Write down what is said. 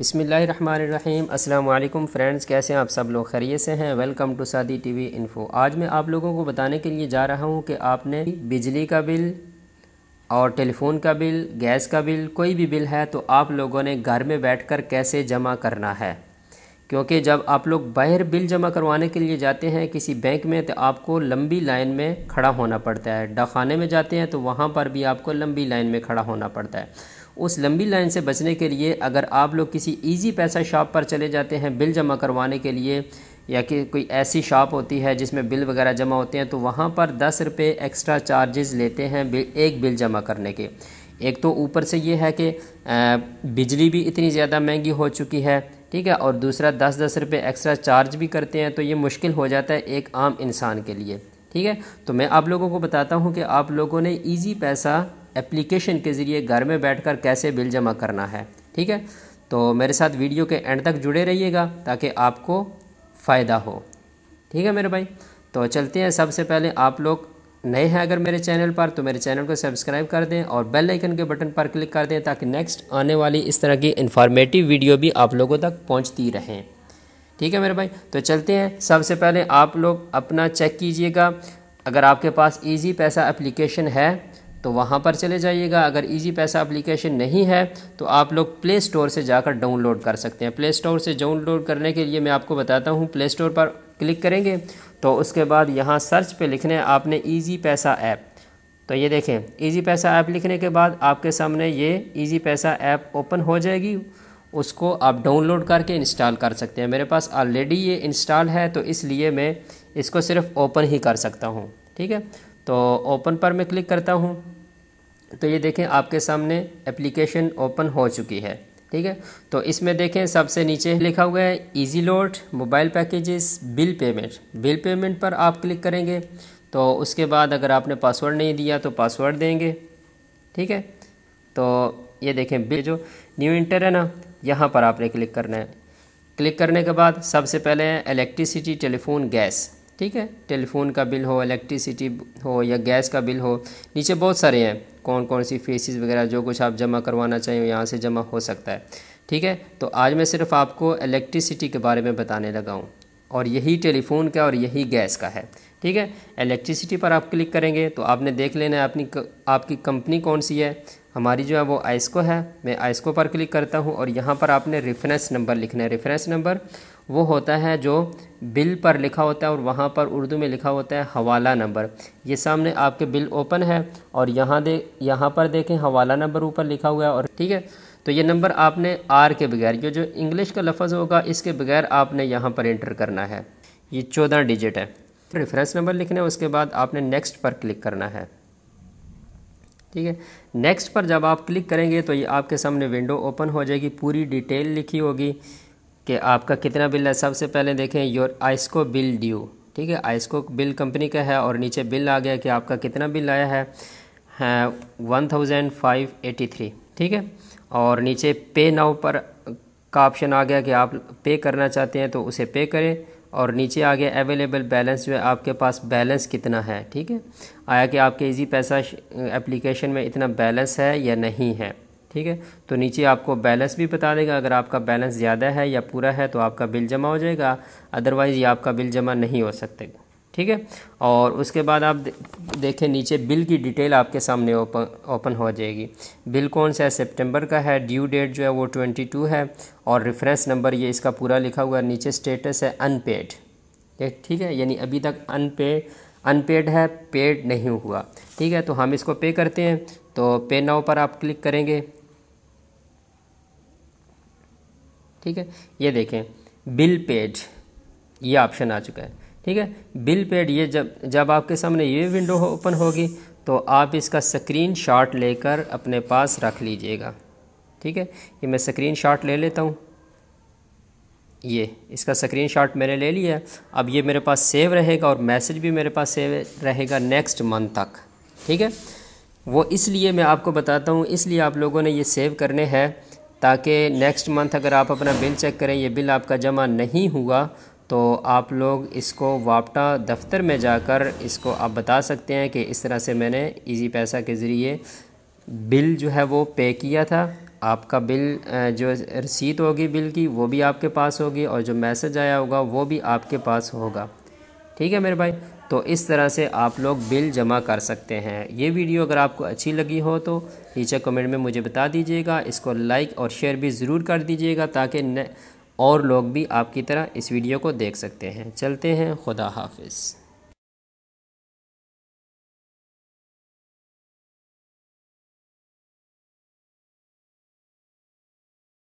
बिसमीम अल्लाम फ्रेंड्स कैसे हैं आप सब लोग खैरियत से हैं welcome to Saadi TV info आज मैं आप लोगों को बताने के लिए जा रहा हूं कि आपने बिजली का बिल और टेलीफोन का बिल गैस का बिल कोई भी बिल है तो आप लोगों ने घर में बैठकर कैसे जमा करना है क्योंकि जब आप लोग बाहर बिल जमा करवाने के लिए जाते हैं किसी बैंक में तो आपको लंबी लाइन में खड़ा होना पड़ता है डखाने में जाते हैं तो वहाँ पर भी आपको लंबी लाइन में खड़ा होना पड़ता है उस लंबी लाइन से बचने के लिए अगर आप लोग किसी ईजी पैसा शॉप पर चले जाते हैं बिल जमा करवाने के लिए या कि कोई ऐसी शॉप होती है जिसमें बिल वगैरह जमा होते हैं तो वहाँ पर दस रुपये एक्स्ट्रा चार्जेस लेते हैं बिल एक बिल जमा करने के एक तो ऊपर से ये है कि बिजली भी इतनी ज़्यादा महंगी हो चुकी है ठीक है और दूसरा दस दस रुपये एक्स्ट्रा चार्ज भी करते हैं तो ये मुश्किल हो जाता है एक आम इंसान के लिए ठीक है तो मैं आप लोगों को बताता हूँ कि आप लोगों ने ईजी पैसा एप्लीकेशन के ज़रिए घर में बैठकर कैसे बिल जमा करना है ठीक है तो मेरे साथ वीडियो के एंड तक जुड़े रहिएगा ताकि आपको फ़ायदा हो ठीक है मेरे भाई तो चलते हैं सबसे पहले आप लोग नए हैं अगर मेरे चैनल पर तो मेरे चैनल को सब्सक्राइब कर दें और बेल आइकन के बटन पर क्लिक कर दें ताकि नेक्स्ट आने वाली इस तरह की इन्फॉर्मेटिव वीडियो भी आप लोगों तक पहुंचती रहें ठीक है मेरे भाई तो चलते हैं सबसे पहले आप लोग अपना चेक कीजिएगा अगर आपके पास इजी पैसा एप्लीकेशन है तो वहाँ पर चले जाइएगा अगर इजी पैसा एप्लीकेशन नहीं है तो आप लोग प्ले स्टोर से जाकर डाउनलोड कर सकते हैं प्ले स्टोर से डाउनलोड करने के लिए मैं आपको बताता हूँ प्ले स्टोर पर क्लिक करेंगे तो उसके बाद यहाँ सर्च पे लिखने आपने ईजी पैसा ऐप तो ये देखें ईजी पैसा ऐप लिखने के बाद आपके सामने ये ईजी पैसा ऐप ओपन हो जाएगी उसको आप डाउनलोड करके इंस्टॉल कर सकते हैं मेरे पास ऑलरेडी ये इंस्टॉल है तो इसलिए मैं इसको सिर्फ ओपन ही कर सकता हूँ ठीक है तो ओपन पर मैं क्लिक करता हूँ तो ये देखें आपके सामने एप्लीकेशन ओपन हो चुकी है ठीक है तो इसमें देखें सबसे नीचे लिखा हुआ है easy load mobile packages bill payment bill payment पर आप क्लिक करेंगे तो उसके बाद अगर आपने पासवर्ड नहीं दिया तो पासवर्ड देंगे ठीक है तो ये देखें बिल जो न्यू इंटर है ना यहाँ पर आपने क्लिक करना है क्लिक करने के बाद सबसे पहले इलेक्ट्रिसिटी टेलीफोन गैस ठीक है टेलीफोन का बिल हो इलेक्ट्रिसिटी हो या गैस का बिल हो नीचे बहुत सारे हैं कौन कौन सी फीसिस वगैरह जो कुछ आप जमा करवाना चाहिए यहाँ से जमा हो सकता है ठीक है तो आज मैं सिर्फ आपको इलेक्ट्रिसिटी के बारे में बताने लगा हूँ और यही टेलीफोन का और यही गैस का है ठीक है इलेक्ट्रिसिटी पर आप क्लिक करेंगे तो आपने देख लेना है अपनी आपकी कंपनी कौन सी है हमारी जो है वो आइस्को है मैं आइस्को पर क्लिक करता हूँ और यहाँ पर आपने रेफरेंस नंबर लिखना है रेफरेंस नंबर वो होता है जो बिल पर लिखा होता है और वहाँ पर उर्दू में लिखा होता है हवाला नंबर ये सामने आपके बिल ओपन है और यहाँ दे यहाँ पर देखें हवाला नंबर ऊपर लिखा हुआ है और ठीक है तो ये नंबर आपने आर के बगैर ये जो इंग्लिश का लफज होगा इसके बगैर आपने यहाँ पर इंटर करना है ये चौदह डिजिट है रेफरेंस नंबर लिखना है उसके बाद आपने नेक्स्ट पर क्लिक करना है ठीक है नेक्स्ट पर जब आप क्लिक करेंगे तो ये आपके सामने विंडो ओपन हो जाएगी पूरी डिटेल लिखी होगी कि आपका कितना बिल है सबसे पहले देखें योर आइस्को बिल ड्यू ठीक है आइस्को बिल कंपनी का है और नीचे बिल आ गया कि आपका कितना बिल आया है one thousand five eighty three ठीक है और नीचे पे नाउ पर का ऑप्शन आ गया कि आप पे करना चाहते हैं तो उसे पे करें और नीचे आ गया अवेलेबल बैलेंस जो है आपके पास बैलेंस कितना है ठीक है आया कि आपके इजी पैसा एप्लीकेशन में इतना बैलेंस है या नहीं है ठीक है तो नीचे आपको बैलेंस भी बता देगा अगर आपका बैलेंस ज़्यादा है या पूरा है तो आपका बिल जमा हो जाएगा अदरवाइज़ ये आपका बिल जमा नहीं हो सकते ठीक है और उसके बाद आप देखें नीचे बिल की डिटेल आपके सामने ओपन ओपन हो जाएगी बिल कौन सा है सेप्टेम्बर का है ड्यू डेट जो है वो टू है और रेफरेंस नंबर ये इसका पूरा लिखा हुआ है नीचे स्टेटस है अनपेड ठीक है यानी अभी तक अनपेड अनपेड है पेड नहीं हुआ ठीक है तो हम इसको पे करते हैं तो पे नाव पर आप क्लिक करेंगे ठीक है ये देखें बिल पेड ये ऑप्शन आ चुका है ठीक है बिल पेड ये जब जब आपके सामने ये विंडो ओपन हो, होगी तो आप इसका स्क्रीन शॉट लेकर अपने पास रख लीजिएगा ठीक है ये मैं स्क्रीन शॉट ले लेता हूँ ये इसका स्क्रीन शॉट मैंने ले लिया अब ये मेरे पास सेव रहेगा और मैसेज भी मेरे पास सेव रहेगा नेक्स्ट मंथ तक ठीक है वो इसलिए मैं आपको बताता हूँ इसलिए आप लोगों ने ये सेव करने हैं ताकि नेक्स्ट मंथ अगर आप अपना बिल चेक करें ये बिल आपका जमा नहीं हुआ तो आप लोग इसको वापटा दफ्तर में जाकर इसको आप बता सकते हैं कि इस तरह से मैंने इजी पैसा के ज़रिए बिल जो है वो पे किया था आपका बिल जो रसीद होगी बिल की वो भी आपके पास होगी और जो मैसेज आया होगा वो भी आपके पास होगा ठीक है मेरे भाई तो इस तरह से आप लोग बिल जमा कर सकते हैं ये वीडियो अगर आपको अच्छी लगी हो तो नीचे कमेंट में मुझे बता दीजिएगा इसको लाइक और शेयर भी ज़रूर कर दीजिएगा ताकि और लोग भी आपकी तरह इस वीडियो को देख सकते हैं चलते हैं खुदा हाफिज़